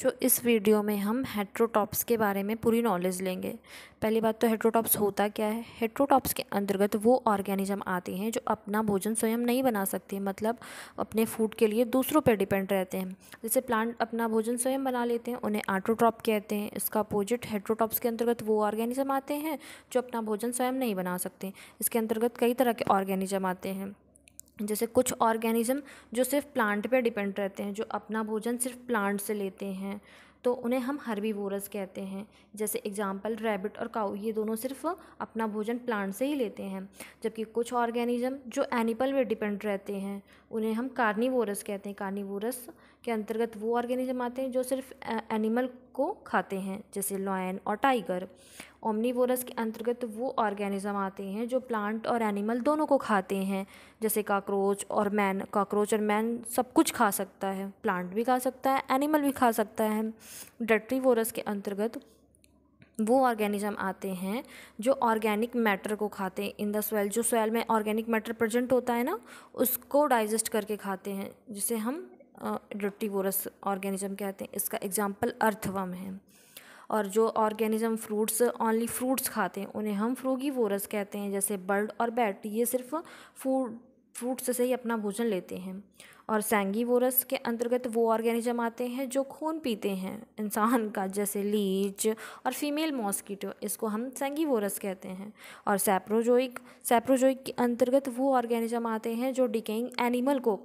जो इस वीडियो में हम हेट्रोटॉप्स के बारे में पूरी नॉलेज लेंगे पहली बात तो हेट्रोटॉप्स होता क्या है हेट्रोटॉप्स के अंतर्गत वो ऑर्गेनिज्म आते हैं जो अपना भोजन स्वयं नहीं बना सकते मतलब अपने फूड के लिए दूसरों पर डिपेंड रहते हैं जैसे प्लांट अपना भोजन स्वयं बना लेते हैं उन्हें आटोट्रॉप कहते हैं इसका अपोजिट हेट्रोटॉप्स के अंतर्गत वो ऑर्गेनिज्म आते हैं जो अपना भोजन स्वयं नहीं बना सकते इसके अंतर्गत कई तरह के ऑर्गेनिज्म आते हैं जैसे कुछ ऑर्गेनिज्म जो सिर्फ प्लांट पे डिपेंड रहते हैं जो अपना भोजन सिर्फ प्लांट से लेते हैं तो उन्हें हम हर्बीवोरस कहते हैं जैसे एग्जाम्पल रैबिट और काऊ ये दोनों सिर्फ अपना भोजन प्लांट से ही लेते हैं जबकि कुछ ऑर्गेनिज्म जो एनिमल पे डिपेंड रहते हैं उन्हें हम कार्निवोरस कहते हैं कार्निवोरस के अंतर्गत वो ऑर्गेनिज्म आते हैं जो सिर्फ एनिमल को खाते हैं जैसे लॉयन और टाइगर ओमनीवोरस के अंतर्गत वो ऑर्गेनिज़म आते हैं जो प्लांट और एनिमल दोनों को खाते हैं जैसे काकरोच और मैन काकरोच और मैन सब कुछ खा सकता है प्लांट भी खा सकता है एनिमल भी खा सकता है डट्रीवोरस के अंतर्गत वो ऑर्गेनिज्म आते हैं जो ऑर्गेनिक मैटर को खाते हैं इन द सोयल जो सोयल में ऑर्गेनिक मैटर प्रेजेंट होता है ना उसको डाइजेस्ट करके खाते हैं जिसे हम डट्टीवोरस ऑर्गेनिज्म कहते हैं इसका एग्जाम्पल अर्थवम है और जो ऑर्गेनिज्म फ्रूट्स ओनली फ्रूट्स खाते हैं उन्हें हम फ्रूगी वोरस कहते हैं जैसे बर्ड और बैट ये सिर्फ फूड फ्रूट्स से ही अपना भोजन लेते हैं और सेंगी वोरस के अंतर्गत वो ऑर्गेनिज्म आते हैं जो खून पीते हैं इंसान का जैसे लीच और फीमेल मॉस्किटो इसको हम सेंगी वोरस कहते हैं और सेप्रोजोइक सेप्रोजोइक के अंतर्गत वो ऑर्गेनिज्म आते हैं जो डिकेइंग एनिमल को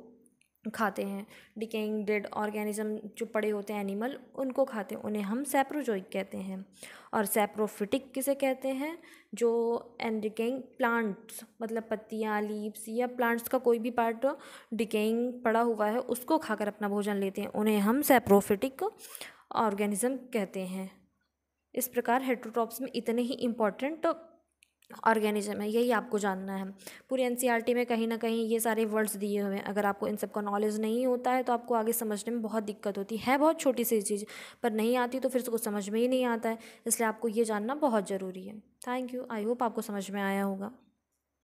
खाते हैं डिकेइंग डेड ऑर्गेनिज्म जो पड़े होते हैं एनिमल उनको खाते हैं उन्हें हम सेप्रोजोइक कहते हैं और सेप्रोफिटिक किसे कहते हैं जो एंड डिकेइंग प्लांट्स मतलब पत्तियाँ लीव्स या प्लांट्स का कोई भी पार्ट डिकेइंग पड़ा हुआ है उसको खाकर अपना भोजन लेते हैं उन्हें हम सेप्रोफिटिक ऑर्गेनिज़म कहते हैं इस प्रकार हेट्रोट्रॉप्स में इतने ही इम्पॉर्टेंट ऑर्गेनिज्म है यही आपको जानना है पूरी एन e में कहीं ना कहीं ये सारे वर्ड्स दिए हुए हैं अगर आपको इन सब का नॉलेज नहीं होता है तो आपको आगे समझने में बहुत दिक्कत होती है बहुत छोटी सी चीज़ पर नहीं आती तो फिर उसको समझ में ही नहीं आता है इसलिए आपको ये जानना बहुत ज़रूरी है थैंक यू आई होप आपको समझ में आया होगा